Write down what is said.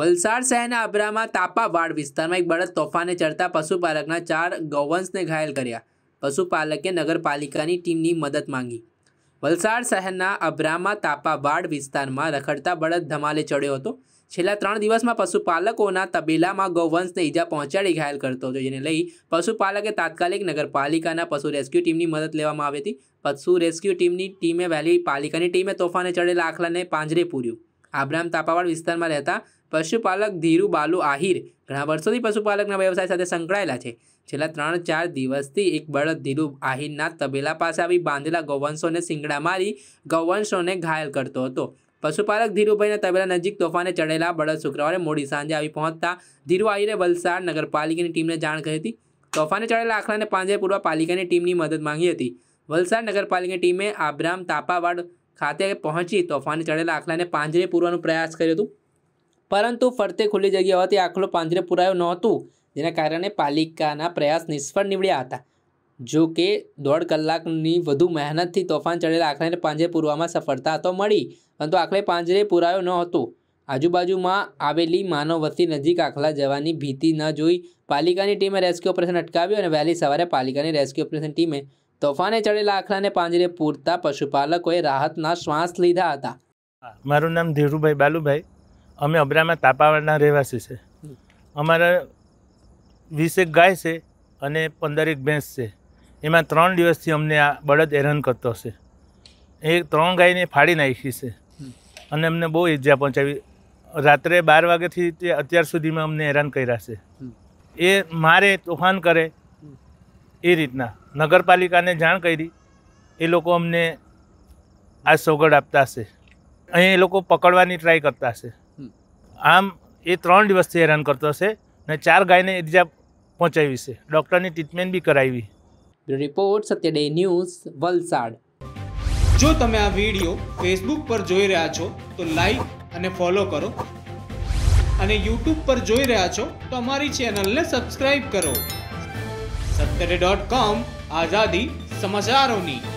વલસાડ શહેરના અબરામાં તાપાવાડ વિસ્તારમાં એક બળદ તોફાને ચડતા પશુપાલકના ચાર ગૌવંશને ઘાયલ કર્યા પશુપાલકે નગરપાલિકાની ટીમની મદદ માંગી વલસાડ શહેરના અબરામાં તાપાવાડ વિસ્તારમાં રખડતા બળદ ધમાલે ચડ્યો હતો છેલ્લા ત્રણ દિવસમાં પશુપાલકોના તબેલામાં ગૌવંશને ઈજા પહોંચાડી ઘાયલ કરતો હતો જેને લઈ પશુપાલકે તાત્કાલિક નગરપાલિકાના પશુ રેસ્ક્યુ ટીમની મદદ લેવામાં આવી હતી પશુ રેસ્ક્યુ ટીમની ટીમે વહેલી પાલિકાની ટીમે તોફાને ચડેલા આખલાને પાંજરે પૂર્યું આબ્રામ તાપાવાડ વિસ્તારમાં રહેતા પશુપાલક ધીરુ બાલુ આહિર ઘણા વર્ષોથી પશુપાલકના વ્યવસાય સાથે સંકળાયેલા છે છેલ્લા ત્રણ ચાર દિવસથી એક બળદ ધીરુ આહિરના તબેલા પાસે આવી બાંધેલા ગૌવંશોને સિંગડા મારી ગૌવંશોને ઘાયલ કરતો હતો પશુપાલક ધીરુભાઈના તબેલા નજીક તોફાને ચડેલા બળદ શુક્રવારે મોડી સાંજે આવી પહોંચતા ધીરુ આહિરે વલસાડ નગરપાલિકાની ટીમને જાણ કરી હતી તોફાને ચડેલા આખલાને પાંજરે પૂરવા પાલિકાની ટીમની મદદ માંગી હતી વલસાડ નગરપાલિકાની ટીમે આબ્રામ તાપાવાડ ખાતે પહોંચી તોફાને ચડેલા આખલાને પાંજરે પૂરવાનો પ્રયાસ કર્યો હતો પરંતુ ફરતે ખુલ્લી જગ્યા હોવાથી આખલો પાંજરે પૂરાયો નહોતું જેના કારણે પાલિકાના પ્રયાસ નિષ્ફળ નીવડ્યા હતા જો કે દોઢ કલાકની વધુ મહેનતથી તોફાન ચડેલા આખલાને પાંજરે પૂરવામાં સફળતા તો મળી પરંતુ આખલે પાંજરે પૂરાયો ન હતો આજુબાજુમાં આવેલી માનવ વસ્તી નજીક આખલા જવાની ભીતિ ન જોઈ પાલિકાની ટીમે રેસ્ક્યુ ઓપરેશન અટકાવ્યું અને વહેલી સવારે પાલિકાની રેસ્ક્યુ ઓપરેશન ટીમે તોફાને ચડેલા આખલાને પાંજરે પૂરતા પશુપાલકોએ રાહતના શ્વાસ લીધા હતા મારું નામ ધીરુભાઈ બાલુભાઈ અમે અબરામાં તાપાવાડના રહેવાસી છે અમારા વીસેક ગાય છે અને પંદરેક ભેંસ છે એમાં ત્રણ દિવસથી અમને આ બળદ હેરાન કરતો છે એ ત્રણ ગાયને ફાડી નાખી છે અને અમને બહુ ઈજા પહોંચાવી રાત્રે બાર વાગ્યાથી અત્યાર સુધીમાં અમને હેરાન કર્યા છે એ મારે તોફાન કરે એ રીતના નગરપાલિકાને જાણ કરી એ લોકો અમને આ સોગડ આપતા હશે અહીં એ લોકો પકડવાની ટ્રાય કરતા હશે આમ એ ત્રણ દિવસથી હેરાન કરતો હશે ને ચાર ગાયને ઇજા પહોંચાવી છે ડૉક્ટરની ટ્રીટમેન્ટ બી કરાવી રિપોર્ટ સત્યડે ન્યૂઝ વલસાડ જો તમે આ વિડીયો ફેસબુક પર જોઈ રહ્યા છો તો લાઈક અને ફોલો કરો અને યુટ્યુબ પર જોઈ રહ્યા છો તો અમારી ચેનલને સબસ્ક્રાઈબ કરો સત્તરે ડોટ કોમ આઝાદી સમાચારોની